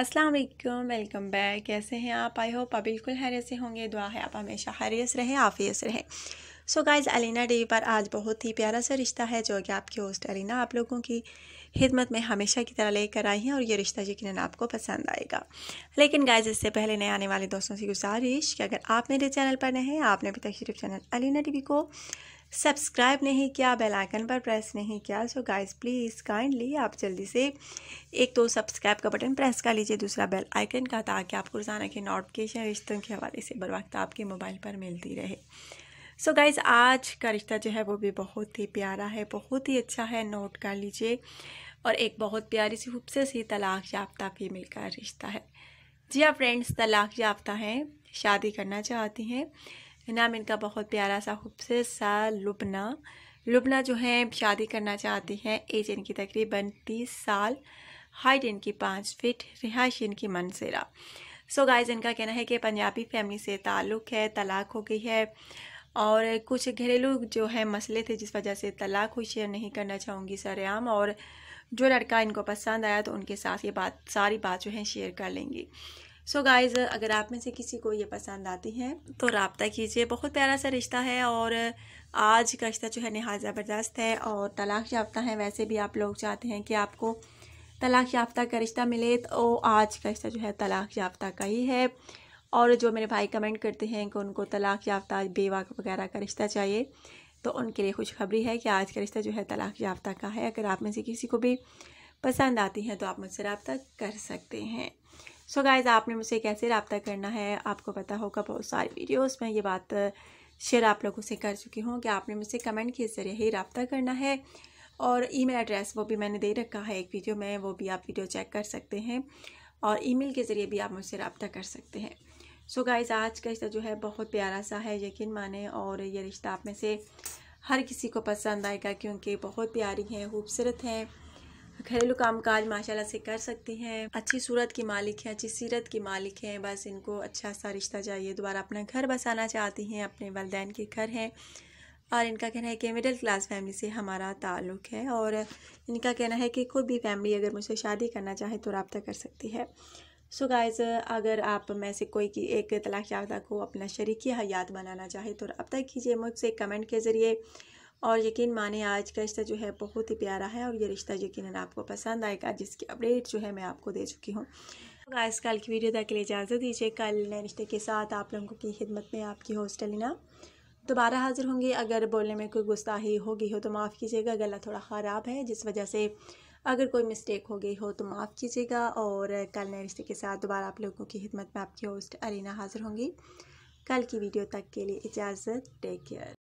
अस्सलाम वालेकुम welcome back कैसे हैं आप आई होप आप बिल्कुल हैरियत से होंगे दुआ है आप हमेशा हैरियस रहें आफियस रहें सो गाइस अलीना डे पर आज बहुत ही प्यारा सा रिश्ता है जो कि आपकी होस्ट अलीना आप लोगों की खिदमत में हमेशा की तरह लेकर आई हैं और ये रिश्ता यकीन आपको पसंद आएगा लेकिन गाइज इससे पहले नए आने वाले दोस्तों से गुजारिश कि अगर आप मेरे चैनल पर नए हैं आपने अभी तक सिर्फ चैनल अलीना टी को सब्सक्राइब नहीं किया बेल आइकन पर प्रेस नहीं किया सो गाइस प्लीज़ काइंडली आप जल्दी से एक तो सब्सक्राइब का बटन प्रेस कर लीजिए दूसरा बेल आइकन का ताकि आपको रोज़ाना के नोटिफिकेशन रिश्तों के हवाले से बर वक्त आपके मोबाइल पर मिलती रहे सो so गाइज़ आज का रिश्ता जो है वो भी बहुत ही प्यारा है बहुत ही अच्छा है नोट कर लीजिए और एक बहुत प्यारी सी खूबसे सी तलाक याफ्ता फीमेल का रिश्ता है जी हाँ फ्रेंड्स तलाक याफ्ता हैं शादी करना चाहती हैं नाम इनका बहुत प्यारा सा खूबसूरत सा लुबना लुबना जो है शादी करना चाहती हैं एज इनकी तकरीबन तीस साल हाइट इनकी पाँच फिट रिहाइश इनकी मनसेरा सो so गाइस इनका कहना है कि पंजाबी फैमिली से ताल्लुक़ है तलाक हो गई है और कुछ घरेलू जो है मसले थे जिस वजह से तलाक हुई शेयर नहीं करना चाहूँगी सरेआम और जो लड़का इनको पसंद आया तो उनके साथ ये बात सारी बात जो है शेयर कर लेंगी सो so गाइज़ अगर आप में से किसी को ये पसंद आती हैं तो रबता कीजिए बहुत प्यारा सा रिश्ता है और आज का रिश्ता जो है नहाज ज़बरदस्त है और तलाक याफ्ता है वैसे भी आप लोग चाहते हैं कि आपको तलाक याफ्ता का रिश्ता मिले तो आज का रिश्ता जो है तलाक याफ्ता का ही है और जो मेरे भाई कमेंट करते हैं कि उनको तलाक याफ्ता बेवा वगैरह का रिश्ता चाहिए तो उनके लिए खुशखबरी है कि आज का रिश्ता जो है तलाक याफ्ता का है अगर आप में से किसी को भी पसंद आती हैं तो आप मुझसे रबता कर सकते हैं सो so गाइज आपने मुझसे कैसे रबता करना है आपको पता होगा बहुत सारी वीडियोस में ये बात शेयर आप लोगों से कर चुकी हूँ कि आपने मुझसे कमेंट के ज़रिए ही रबता करना है और ईमेल एड्रेस वो भी मैंने दे रखा है एक वीडियो में वो भी आप वीडियो चेक कर सकते हैं और ईमेल के ज़रिए भी आप मुझसे रबता कर सकते हैं सो so गाइज़ आज का रिश्ता जो है बहुत प्यारा सा है यकीन माने और ये रिश्ता आप में से हर किसी को पसंद आएगा क्योंकि बहुत प्यारी हैं खूबसूरत हैं घरेलू कामकाज माशाल्लाह से कर सकती हैं अच्छी सूरत की मालिक हैं अच्छी सीरत की मालिक हैं बस इनको अच्छा सा रिश्ता चाहिए दोबारा अपना घर बसाना चाहती हैं अपने वालदेन के घर हैं और इनका कहना है कि मिडिल क्लास फैमिली से हमारा ताल्लुक़ है और इनका कहना है कि कोई भी फैमिली अगर मुझसे शादी करना चाहे तो रबता कर सकती है सो so गाइज़ अगर आप में से कोई की एक तलाक याफ्ता को अपना शरीकी हयात बनाना चाहे तो रबता कीजिए मुझसे कमेंट के ज़रिए और यकीन माने आज का रिश्ता जो है बहुत ही प्यारा है और ये रिश्ता यकीन आपको पसंद आएगा जिसकी अपडेट जो है मैं आपको दे चुकी हूँ आज तो कल की वीडियो तक के लिए इजाज़त दीजिए कल नए रिश्ते के साथ आप लोगों की खिदमत में आपकी होस्टलिना दोबारा हाज़िर होंगी अगर बोलने में कोई गुस्ताही हो गई हो तो माफ़ कीजिएगा गला थोड़ा ख़राब है जिस वजह से अगर कोई मिस्टेक हो गई हो तो माफ़ कीजिएगा और कल नए रिश्ते के साथ दोबारा आप लोगों की खिदमत में आपकी होस्ट अलीना हाज़िर होंगी कल की वीडियो तक के लिए इजाज़त टेक केयर